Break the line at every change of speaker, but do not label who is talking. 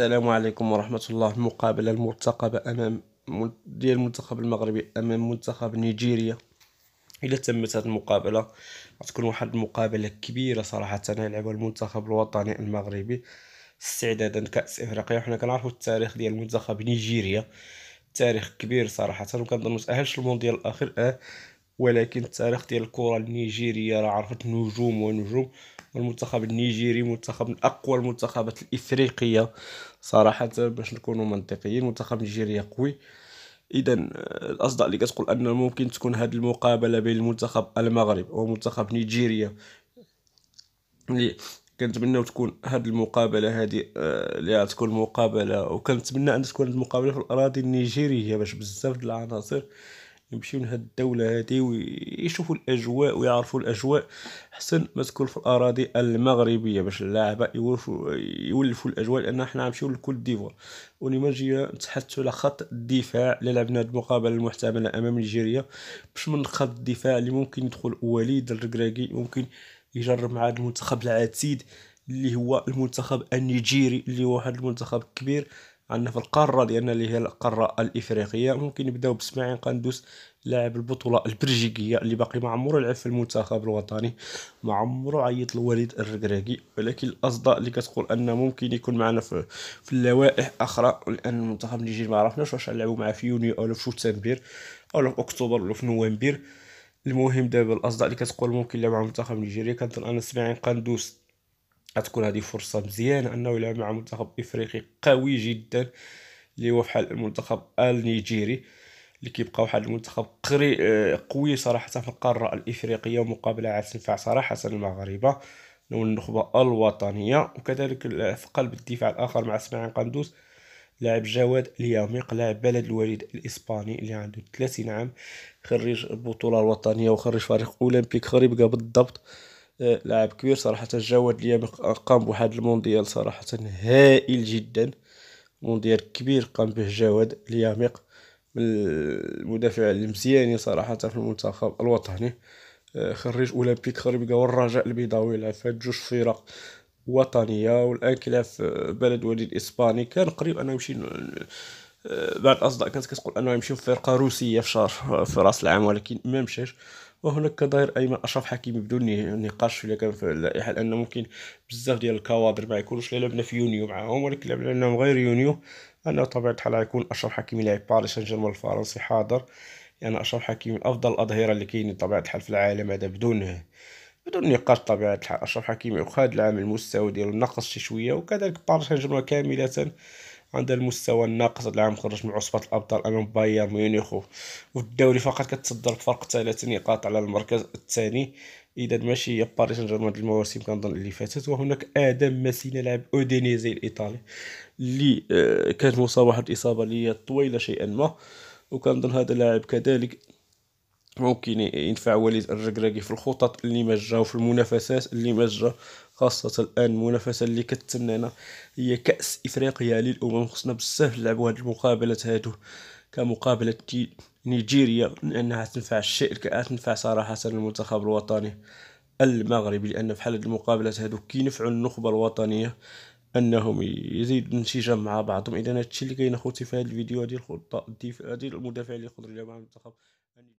السلام عليكم ورحمة الله المقابلة المرتقبة أمام ديال المنتخب المغربي أمام منتخب نيجيريا إلى تمت هذه المقابلة غتكون واحد المقابلة كبيرة صراحة يلعب المنتخب الوطني المغربي استعدادا كأس إفريقيا وحنا كنعرفوا التاريخ ديال منتخب نيجيريا تاريخ كبير صراحة وكنظن متأهلش المونديال الأخير أه ولكن التاريخ ديال الكرة النيجيرية راه عرفت نجوم ونجوم والمنتخب النيجيري منتخب من اقوى المنتخبات الافريقيه صراحه باش نكونوا منطقيين منتخب نيجيريا قوي اذا آه، الاصداء اللي كتقول ان ممكن تكون هذه المقابله بين المنتخب المغرب ومنتخب نيجيريا اللي كنتمناو تكون هاد المقابله هادي آه، اللي تكون مقابله وكنتمنى ان تكون المقابله في الاراضي النيجيريه باش بزاف د العناصر يمشيو لهاد الدوله هادي ويشوفوا الاجواء ويعرفوا الاجواء حسن ما تكون في الاراضي المغربيه باش اللاعبه يولفوا يولفوا الاجواء لان حنا غنمشيو لكل ديفوار ونيماجيا نتحدثوا على خط الدفاع اللي لعبنا هاد المقابله المحتمله امام نيجيريا باش من خط الدفاع اللي ممكن يدخل وليد الركراكي ممكن يجرب مع المنتخب العتيد اللي هو المنتخب النيجيري اللي هو واحد المنتخب كبير عندنا في القارة ديالنا اللي هي القارة الإفريقية ممكن نبداو بسماعين قندوس لاعب البطولة البلجيكية اللي باقي ما عمرو لعب في المنتخب الوطني ما عمرو عيط الوليد الركراكي ولكن الأصداء اللي كتقول أنه ممكن يكون معنا في, في اللوائح أخرى لأن المنتخب النيجيري ما عرفناش واش غنلعبو معاه في يونيو أو في شتنبر أو في أكتوبر أو في نوفمبر المهم دابا الأصداء اللي كتقول ممكن يلعبو مع المنتخب نيجيريا كنظن أن سماعين قندوس غتكون هذه فرصه مزيانه انه يلعب مع منتخب افريقي قوي جدا اللي هو بحال المنتخب النيجيري اللي كيبقى واحد المنتخب قري آه، قوي صراحه في القاره الافريقيه ومقابله عتنفع صراحه المغاربه والنخبه الوطنيه وكذلك في قلب الدفاع الاخر مع اسماعيل قندوز لاعب جواد اليميق لاعب بلد الوليد الاسباني اللي عنده 30 عام خريج البطوله الوطنيه وخريج فريق اولمبيك خريبكا بالضبط لاعب كبير صراحة جاود ليا قام بواحد المونديال صراحة هائل جدا مونديال كبير قام به جواد ليامق من المدافع المزياني صراحة في المنتخب الوطني آه، خريج اولمبيك خريبكا والرجاء البيضاوي لعب في جوج فرق وطنية والان كيلعب في بلد وليد اسباني كان قريب انه يمشي آه، بعض الاصدقاء كانت كتقول انه يمشي في فرقة روسية في شهر آه، في راس العام ولكن ما مشاش وهناك كظاهر ايمن اشرف حكيمي بدون نقاش الا كان في اللائحه لان ممكن بزاف ديال الكوادر ما يكونوش لعبنا في يونيو معاهم ولكن لعبنا لانهم غير يونيو انا بطبيعه الحال غيكون اشرف حكيمي لاعب باريس سان جيرمان الفرنسي حاضر يعني اشرف حكيمي من افضل الاظهره اللي كاينين بطبيعه الحال في العالم هذا بدون بدون نقاش طبيعة الحال أشرف حكيمي وخا العام المستوى ديالو نقص شي شوية وكذلك باريس سان جيرمان كاملة عند المستوى الناقص هذا العام خرج من عصبة الأبطال أمام بايرن ميونخ وفي الدوري فقط كتصدر بفرق ثلاث نقاط على المركز الثاني إذا ماشي هي باريس سان جيرمان المواسم كنظن اللي فاتت وهناك آدم ماسينا لاعب أودينيزي الإيطالي اللي آه، كانت مصاب واحد الإصابة اللي هي طويلة شيئا ما وكنظن هذا اللاعب كذلك ممكن ينفع وليد الركراكي في الخطط اللي ما جا وفي المنافسات اللي ما جا خاصة الآن المنافسة اللي كتسنانا هي كأس إفريقيا للأمم خصنا بزاف نلعبو هاد المقابلات هادو كمقابلة نيجيريا لأنها تنفع الشيء تنفع صراحة المنتخب الوطني المغربي لأن في حالة المقابلات هادو كينفعو النخبة الوطنية انهم يزيدوا انسجام مع بعضهم اذا هادشي اللي كاين اخوتي في هذا الفيديو هذه الخطه هذه المدافع اللي قدر يلعب مع المنتخب